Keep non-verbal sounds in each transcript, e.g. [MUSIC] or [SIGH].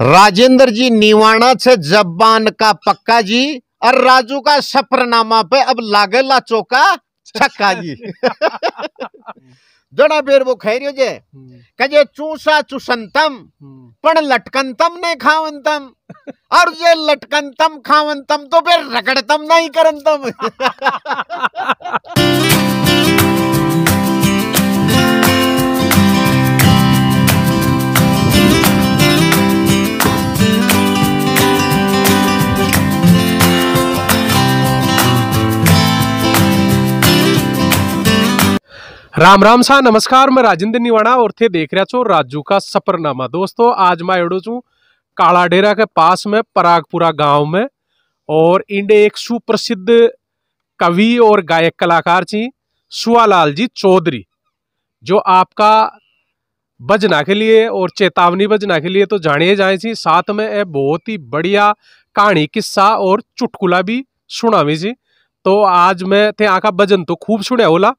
राजेंद्र जी निवाणा से जब्बान का पक्का जी और राजू का सफरनामा पे अब ला चौका छक्का जी जड़ा बेर वो खैरियो जे कजे चूसा चुसंतम पण लटकंतम ने खावंतम और ये लटकंतम खावंतम तो फिर रगड़तम नहीं करंतम [LAUGHS] राम राम सा नमस्कार मैं राजेंद्र निवाणा और थे देख रहा छो राजू का सफरनामा दोस्तों आज मैं एडो छू काला डेरा के पास में परागपुरा गांव में और इंडे एक सुप्रसिद्ध कवि और गायक कलाकार छी सुआलाल जी चौधरी जो आपका बजना के लिए और चेतावनी बजना के लिए तो जाने जाए छी साथ में बहुत ही बढ़िया कहानी किस्सा और चुटकुला भी सुनावी जी तो आज मैं थे આખા भजन तो खूब सुने होला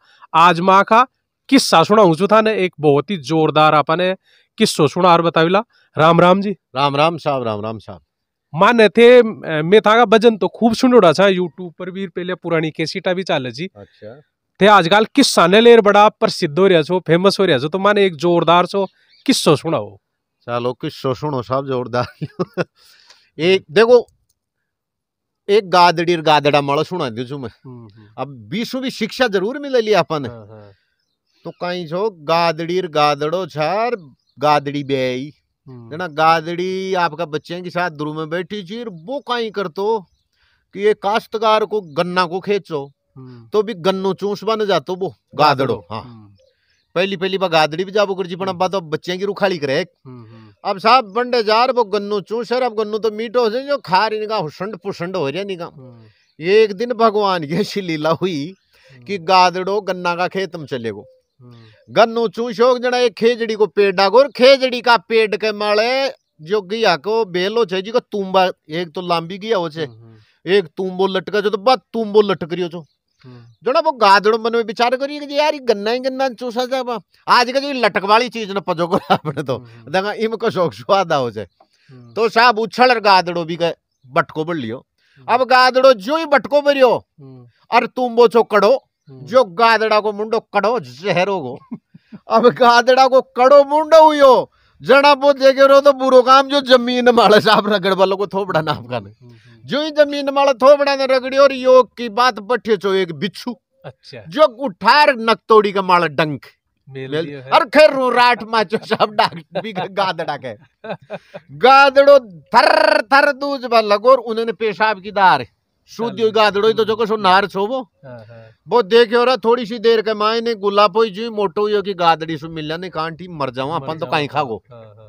आज मैं आखा किस्सा सुनाऊ जो था ने एक बहुत ही जोरदार आपने किस्सो सुना और बतावेला राम राम जी राम राम साहब राम राम साहब माने थे मैं था भजन तो खूब सुनोड़ा था यूट्यूब पर भी पहले पुरानी कैसेटा भी चाल जी अच्छा थे आजकल किस्सा ने लेर बड़ा प्रसिद्ध हो रहा छो फेमस हो रहा छो तो माने एक जोरदार सो किस्सो सुनाओ चलो किस्सो सुनो साहब जोरदार [LAUGHS] एक देखो एक गादड़ी गादड़ा माड़ो सुना दीजू मैं हम्म, हम्म। अब बीसु भी शिक्षा जरूर मिले लिया अपन हाँ, हाँ। तो कहीं जो गादड़ी गादड़ो छार गादड़ी बे हम्म। देना गादड़ी आपका बच्चे के साथ दूर में बैठी जी वो कहीं कर तो कि ये काश्तकार को गन्ना को खेचो तो भी गन्नो चूस बन जातो वो गादड़ो हाँ पहली पहली बार गादड़ी भी जाबो कर जी पर बच्चे की रुखाली करे अब साहब बंडे जार वो गन्नू चूसर अब गन्नू तो मीठो हो जो खार इनका हुसंड पुसंड हो जाए निगा हाँ। ये एक दिन भगवान की ऐसी लीला हुई हाँ। कि गादड़ो गन्ना का खेत में चले गो हाँ। गन्नू चूसो जना एक खेजड़ी को पेड़ डागो खेजड़ी का पेड़ के माले जो गिया को बेलो छे जी को तुम्बा एक तो लांबी गिया हो छे एक तुम्बो लटका जो तो बात तुम्बो लटक रही हो जो हम्म। जोड़ा वो गादड़ मन में विचार करिए कि यार ये गन्ना ही गन्ना चूसा जा आज का जो लटक वाली चीज न पजो को अपने तो देखा हम्म। को शौक स्वादा हो जाए तो साहब उछल गादड़ो भी गए बटको बढ़ लियो हम्म। अब गादड़ो जो ही बटको भरियो और तुम वो चो कड़ो जो गादड़ा को मुंडो कड़ो जहर को अब गादड़ा को कड़ो मुंडो हुई जना बो देखे रो तो बुरो काम जो जमीन माले साहब रगड़ वालों को थोपड़ा नाम का नहीं जो ही जमीन माल थोबड़ा ने रगड़ी और योग की बात पठे चो एक बिच्छू अच्छा जो उठार नकतोड़ी का माल डंक और खैर राट माचो सब डाक भी गादड़ा के [LAUGHS] गादड़ो थर थर दूज बा लगो और उन्होंने पेशाब की दार शुद्ध गादड़ो तो जो को सो नार छो वो वो हाँ, हाँ। देखे रहा थोड़ी सी देर के माए ने गुलाबो जी मोटो यो की गादड़ी सु मिलने कांटी मर जाऊं अपन तो कहीं खागो हाँ,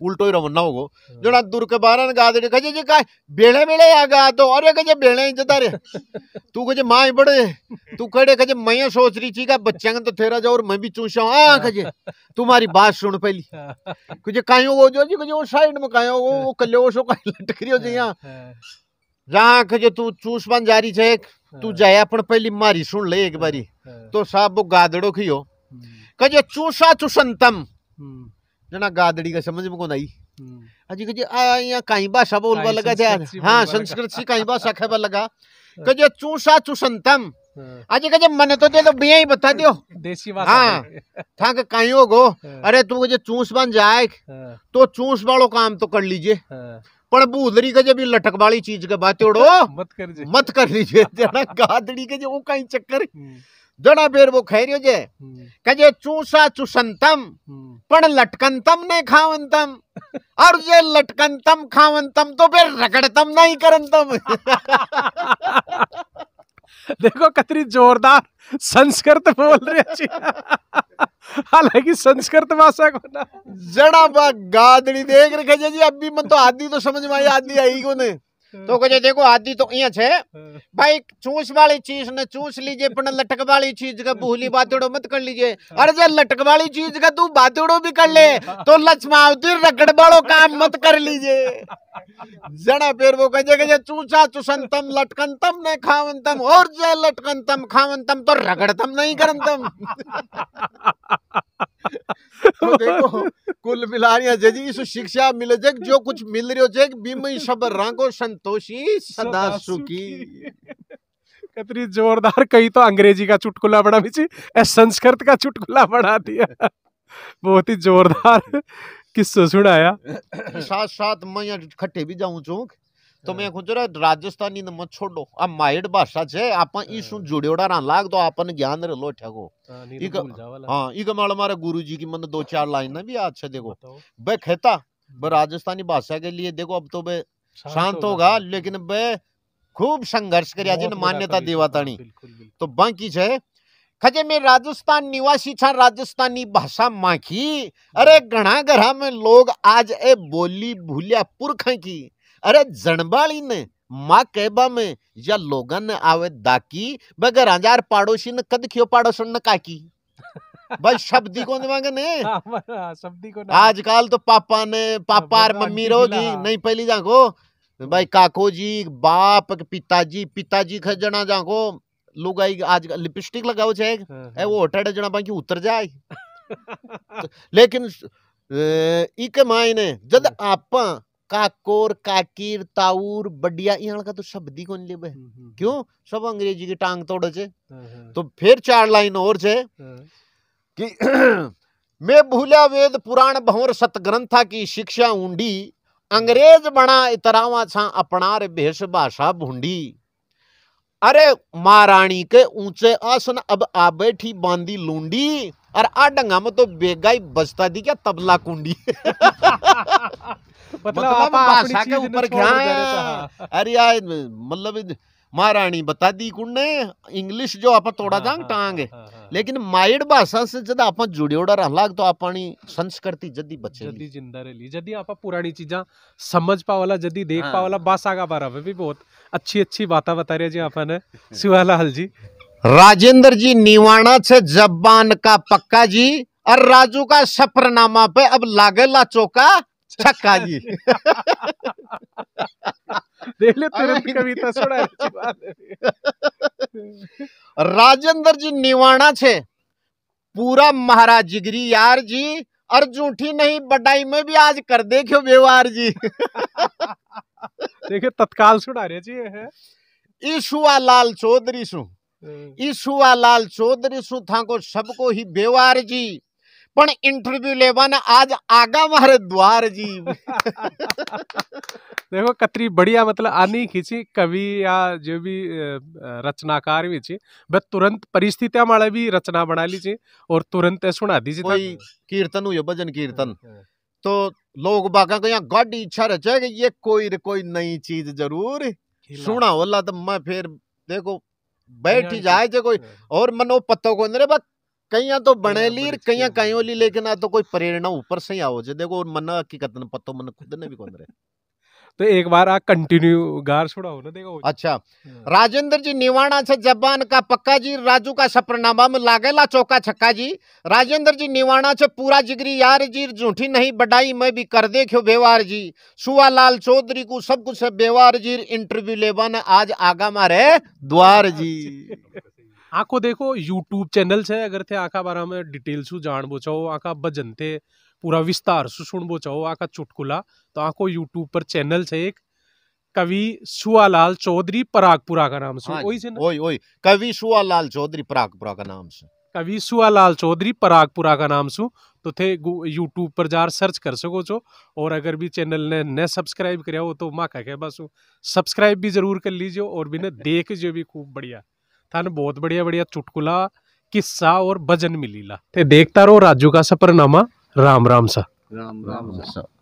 उल्टो ही हो जो गा दे ಜೋಡ जी ಬಾರನ बेले बेले आ गा तो अरे ಆಗಾದೋ बेले ही जता ಇಂಜದಾರೆ [LAUGHS] तू कजे ही बड़े तू कड़े कजे मैं सोच रही थी का बच्चे का तो तेरा जाओ और मैं भी चूसा आ कजे तुम्हारी बात सुन पहली हाँ। कुछ कायो वो जो जी कुछ वो साइड में कायो वो वो कल्यो सो काई लटक रही हो जी यहां जहां हाँ। कजे तू चूस बन जा रही छे तू हाँ। जाए अपन पहली मारी सुन ले एक बारी तो साहब वो गादड़ो खियो हम्म। कजे चूसा चुसंतम हम्म। जना गादड़ी का समझ में कौन आई अजी कजे आया या काई भाषा बोलबा लगा जा हां संस्कृत सी काई भाषा खेबा लगा कजे चूसा चुसंतम अजी कजे मने तो दे तो बिया ही बता दियो देसी भाषा हां था के काई होगो अरे तू कजे चूस बन जाए तो चूस वालो काम तो कर लीजिए पर भूदरी कजे भी लटक वाली चीज के बात उड़ो मत कर जे मत कर लीजिए गादड़ी कजे जो कहीं चक्कर जड़ा बेर वो खैर जे कजे चूसा चुसंतम पण लटकंतम ने खावंतम और ये लटकंतम खावंतम तो फिर रगड़तम नहीं करंतम देखो कतरी जोरदार संस्कृत बोल रहे [LAUGHS] हालांकि संस्कृत भाषा को ना जड़ा बा गादड़ी देख रखे जी अभी मन तो आदि तो समझ में आई आदि आई को ने तो કહે देखो आदि तो यहाँ छे भाई चूस वाली चीज ने चूस लीजिए पर लटक वाली चीज का भूली बातोड़ो मत कर लीजिए अरे जब लटक वाली चीज का तू बातोड़ो भी कर ले तो लक्ष्मावती रगड़ वालों काम मत कर लीजिए जना फिर वो कह जगह चूसा चुसंतम लटकंतम ने खावंतम और जय लटकंतम खावंतम तो रगड़तम नहीं करंतम तो देखो कुल मिलानिया जजी इस शिक्षा मिले जग जो कुछ मिल रही हो जग बीमई सब रांगो संतोषी सदा सुखी [LAUGHS] कतरी जोरदार कही तो अंग्रेजी का चुटकुला बना भी संस्कृत का चुटकुला बड़ा दिया [LAUGHS] बहुत ही जोरदार किस्सो सुनाया साथ साथ मैं खट्टे भी जाऊं चौंक तो मैं તમે ખુંચો રાજસ્થાનની મત છોડો આ માયડ ભાષા છે આપણ ઈ શું જોડ્યોડા ના लाग તો तो આપણને ज्ञान रे लो ठगो हां ई कमाल हमारे गुरु जी की मन दो चार लाइन ना भी अच्छे देखो बे खेता बे हम्म। राजस्थानी भाषा के लिए देखो अब तो बे शांत होगा लेकिन बे खूब संघर्ष कर आज मान्यता देवातानी तो बाकी छे खजे में राजस्थान निवासी छा राजस्थानी भाषा माखी अरे हम्म। घना घर में लोग आज ए बोली भूलिया पुरख की अरे जनबाली ने माँ कहबा में या लोगन ने आवे दाकी बगैर हजार पाड़ोसी ने कद खियो पाड़ोसन ने काकी भाई शब्दी को [LAUGHS] मांगे ने हाँ, शब्दी को आजकल तो पापा ने पापा और मम्मी रोगी नहीं पहली जाको भाई हम्म। काको जी बाप पिताजी पिताजी खजना जाको लुगाई आज लिपस्टिक लगाओ छे हाँ, हाँ। ए वो हटाड़े जना बाकी उतर जाए तो लेकिन इक मायने जद आपा काकोर काकीर ताऊर बडिया यहाँ का तो शब्द ही कौन लेबे हम्म, हम्म, क्यों हम्म। सब अंग्रेजी के टांग तोड़े छे हाँ, हाँ। तो फिर चार लाइन और छे हाँ। कि [CLEARS THROAT] मैं भूला वेद पुराण भौर सतग्रंथा की शिक्षा ऊंडी अंग्रेज बना इतरावा छा अपना रे भेष भाषा भूंडी अरे महाराणी के ऊंचे आसन अब आ बैठी बांधी लूंडी और आ डंगा में तो बेगाई बजता दी क्या तबला कुंडी [LAUGHS] [LAUGHS] मतलब, मतलब भाषा के ऊपर हाँ। अरे यार मतलब महारानी बता दी कुंडे इंग्लिश जो आप थोड़ा हाँ, जांग हाँ, टांग है लेकिन माइड भाषा से जब आप जुड़े उड़ा रहा लाग तो अपनी संस्कृति जदी बचे जदी जिंदा रह ली जदी आप पुरानी चीजा समझ पा वाला जदी देख हाँ। वाला भाषा का बारा में भी बहुत अच्छी अच्छी बातें बता रहे जी आपने हल जी राजेंद्र जी निवाणा से जब्बान का पक्का जी और राजू का सफरनामा पे अब लागेला चौका छक्का जी देख ले तुरंत कविता सुना राजेंद्र जी निवाणा छे पूरा महाराज जिगरी यार जी और झूठी नहीं बटाई में भी आज कर देखियो व्यवहार जी देखे तत्काल सुना रहे जी है ईशुआ लाल चौधरी सु हम्म। ईशुआ लाल चौधरी सु था को सबको ही व्यवहार जी પણ इंटरव्यू लेवाना आज आगा मारे द्वार जी [LAUGHS] देखो कतरी बढ़िया मतलब आनी खींची कवि या जो भी रचनाकार भी छी बस तुरंत परिस्थितियां माले भी रचना बना ली छी और तुरंत सुना दी जी कीर्तन हुए भजन कीर्तन तो लोग बाका को यहाँ गाड़ी इच्छा रचे कि ये कोई कोई नई चीज जरूर सुना होला तो मैं फिर देखो बैठ ही जाए जो कोई हाँ। और मनो पत्तों को कई तो कई कई कायोली लेकिन आ तो कोई प्रेरणा ऊपर से ही आओ जे देखो मन हकीकत ने पतो मन खुद ने भी कौन रहे तो एक बार आ कंटिन्यू गार छोड़ा हो ना देखो अच्छा हाँ। राजेंद्र जी निवाणा से जबान का पक्का जी राजू का सपरनामा में लागेला चौका छक्का जी राजेंद्र जी निवाणा से पूरा जिगरी यार जी झूठी नहीं बढ़ाई मैं भी कर देखो व्यवहार जी सुवा लाल चौधरी को सब कुछ व्यवहार जी इंटरव्यू लेवा आज आगा मारे द्वार जी [LAUGHS] आखो देखो આખો દેખો યુટ્યુબ ચેનલ છે અગર તે આખા બારામાં ડિટેલ શું જાણવો છો આખા ભજનતે પૂરા વિસ્તાર શું સુણવો चाहो આખા चुटकुला तो आखो यूट्यूब पर चैनल से एक कवि सुआलाल चौधरी परागपुरा का नाम हाँ से हाँ, से ओई ओई कवि सुआलाल चौधरी परागपुरा का नाम से कवि सुआलाल चौधरी परागपुरा का नाम सु तो थे यूट्यूब पर जा सर्च कर सको छो और अगर भी चैनल ने न सब्सक्राइब कराया हो तो माँ कह बस सब्सक्राइब भी जरूर कर लीजिए और भी बिना देख जो भी खूब बढ़िया थानू बहुत बढ़िया बढ़िया चुटकुला किस्सा और भजन मिली ला ते देखता रहो राजू का सफरनामा राम राम सा राम, राम सा